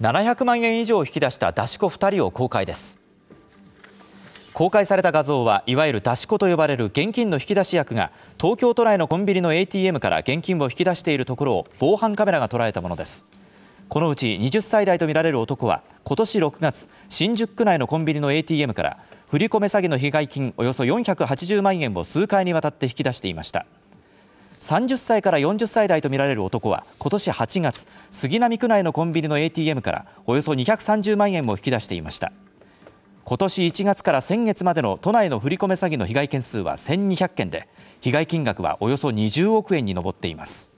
700万円以上引き出した出し子2人を公開です公開された画像はいわゆる出し子と呼ばれる現金の引き出し役が東京都内のコンビニの ATM から現金を引き出しているところを防犯カメラが捉えたものですこのうち20歳代とみられる男は今年6月新宿区内のコンビニの ATM から振込詐欺の被害金およそ480万円を数回にわたって引き出していました30歳から40歳代とみられる男は今年8月杉並区内のコンビニの ATM からおよそ230万円を引き出していました今年1月から先月までの都内の振込詐欺の被害件数は1200件で被害金額はおよそ20億円に上っています